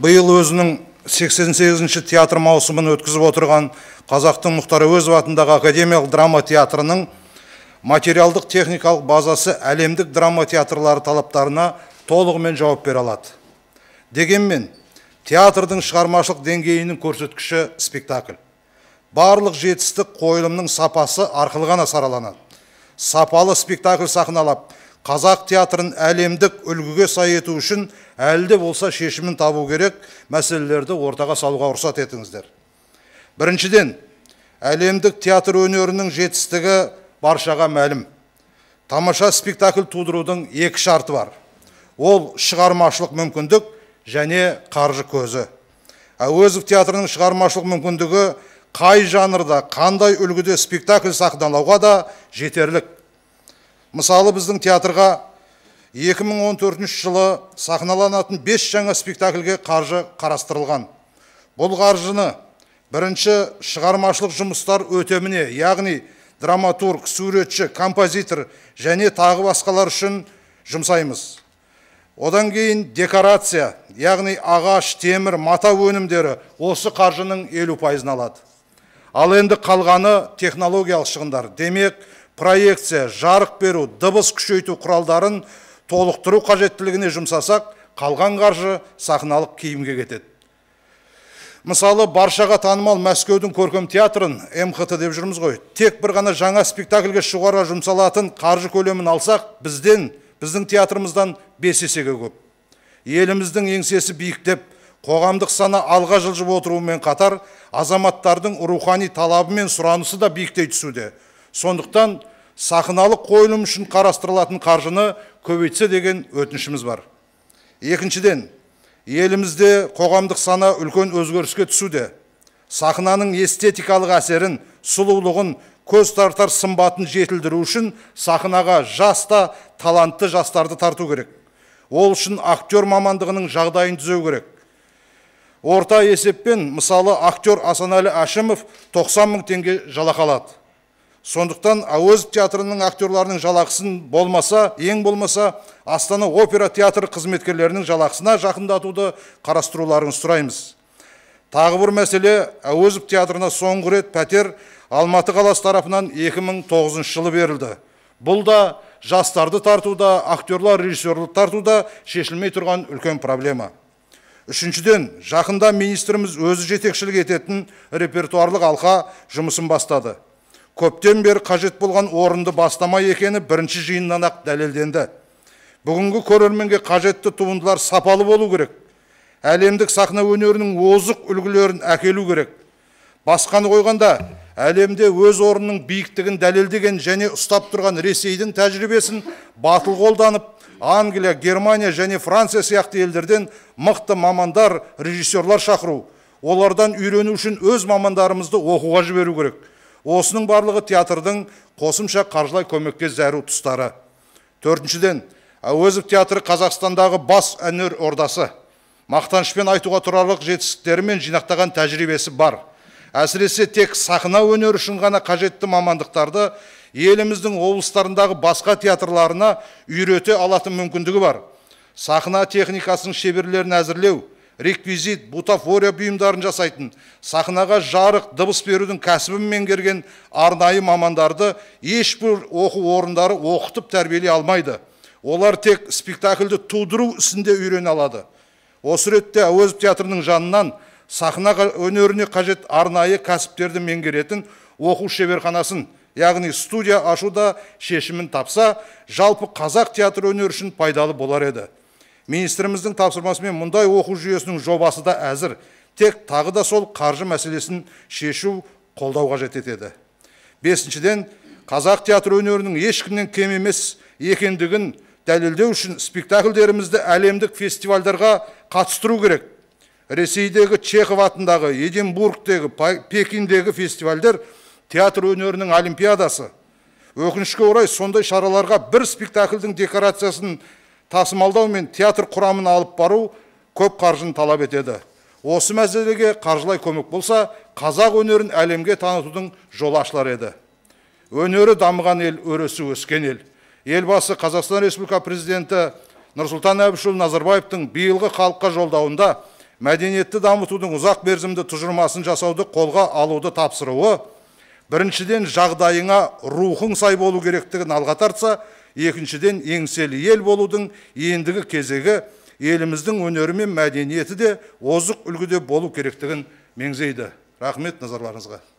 биыл өзінің 88-ші театр маусымын өткізіп отырған қазақтың мұхтар өз атындағы академиялық драма театрының материалдық техникалық базасы әлемдік драма театрлары талаптарына толығымен жауап бере алады дегенмен театрдың шығармашылық деңгейінің көрсеткіші спектакль барлық жетістік қойылымның сапасы арқылы ғана сараланады сапалы спектакль сахналап қазақ театрын әлемдік үлгіге сай ету үшін әлі болса шешімін табу керек мәселелерді ортаға салуға рұқсат етіңіздер біріншіден әлемдік театр өнерінің жетістігі баршаға мәлім тамаша спектакль тудырудың екі шарты бар ол шығармашылық мүмкіндік және қаржы көзі әуезов театрының шығармашылық мүмкіндігі қай жанрда қандай үлгіде спектакль сахналауға да жетерлік мысалы біздің театрға 2014 жылы сахналанатын 5 жаңа спектакльге қаржы қарастырылған бұл қаржыны бірінші шығармашылық жұмыстар өтеміне яғни драматург суретші композитор және тағы басқалар үшін жұмсаймыз одан кейін декорация яғни ағаш темір мата өнімдері осы қаржының елу пайызын алады ал енді қалғаны технологиялық шығындар демек проекция жарық беру дыбыс күшейту құралдарын толықтыру қажеттілігіне жұмсасақ қалған қаржы сахналық киімге кетеді мысалы баршаға танымал мәскеудің көркем театрын мхт деп жүрміз ғой тек бір ғана жаңа спектакльге шығуға жұмсалатын қаржы көлемін алсақ бізден біздің театрымыздан бес есеге көп еліміздің еңсесі биіктеп қоғамдық сана алға жылжып отыруымен қатар азаматтардың рухани талабы мен сұранысы да биіктей түсуде сондықтан сахналық қойылым үшін қарастырылатын қаржыны көбейтсе деген өтінішіміз бар екіншіден елімізде қоғамдық сана үлкен өзгеріске түсуде сахнаның эстетикалық әсерін сұлулығын көз тартар сымбатын жетілдіру үшін сахнаға жаста та талантты жастарды тарту керек ол үшін актер мамандығының жағдайын түзеу керек орта есеппен мысалы актер асанәлі әшімов 90 мың теңге жалақы сондықтан әуезов театрының актерларының жалақысын болмаса ең болмаса астана опера театры қызметкерлерінің жалақысына жақындатуды қарастыруларын сұраймыз тағы бір мәселе әуезов театрына соңғы рет пәтер алматы қаласы тарапынан 2009 жылы берілді бұл да жастарды тартуда актерлар режиссерлік тартуда шешілмей тұрған үлкен проблема үшіншіден жақында министріміз өзі жетекшілік ететін репертуарлық алқа жұмысын бастады көптен бер қажет болған орынды бастама екені бірінші жиыннан ақ дәлелденді бүгінгі көрерменге қажетті туындылар сапалы болу керек әлемдік сахна өнерінің озық үлгілерін әкелу керек басқаны қойғанда әлемде өз орнының биіктігін дәлелдеген және ұстап тұрған ресейдің тәжірибесін батыл қолданып англия германия және франция сияқты елдерден мықты мамандар режиссерлар шақыру олардан үйрену үшін өз мамандарымызды оқуға жіберу керек осының барлығы театрдың қосымша қаржылай көмекке зәру тұстары төртіншіден әуезов театры қазақстандағы бас әнер ордасы мақтанышпен айтуға тұрарлық жетістіктері мен жинақтаған тәжірибесі бар әсіресе тек сахна өнері үшін ғана қажетті мамандықтарды еліміздің облыстарындағы басқа театрларына үйрете алатын мүмкіндігі бар сахна техникасының шеберлерін әзірлеу реквизит бутафория бұйымдарын жасайтын сахнаға жарық дыбыс берудің кәсібін меңгерген арнайы мамандарды ешбір оқу орындары оқытып тәрбиелей алмайды олар тек спектакльді тудыру ісінде үйрене алады осы ретте әуезов театрының жанынан сахна өнеріне қажет арнайы кәсіптерді меңгеретін оқу шеберханасын яғни студия ашуда шешімін тапса жалпы қазақ театр өнері үшін пайдалы болар еді министріміздің тапсырмасымен мұндай оқу жүйесінің жобасы да әзір тек тағы да сол қаржы мәселесін шешу қолдауға қажет етеді бесіншіден қазақ театр өнерінің ешкімнен кем емес екендігін дәлелдеу үшін спектакльдерімізді әлемдік фестивальдарға қатыстыру керек ресейдегі чехов атындағы единбургтегі пекиндегі фестивальдер театр өнерінің олимпиадасы өкінішке орай сондай шараларға бір спектакльдің декорациясын тасымалдау мен театр құрамын алып бару көп қаржын талап етеді осы мәселеге қаржылай көмек болса қазақ өнерін әлемге танытудың жолы ашылар еді өнері дамыған ел өресі өскен ел елбасы қазақстан республика президенті нұрсұлтан әбішұлы назарбаевтың биылғы халыққа жолдауында мәдениетті дамытудың ұзақ мерзімді тұжырмасын жасауды қолға алуды тапсыруы біріншіден жағдайыңа рухың сай болу керектігін алға тартса екіншіден еңселі ел болудың ендігі кезегі еліміздің өнері мен мәдениеті де озық үлгіде болу керектігін меңзейді рахмет назарларыңызға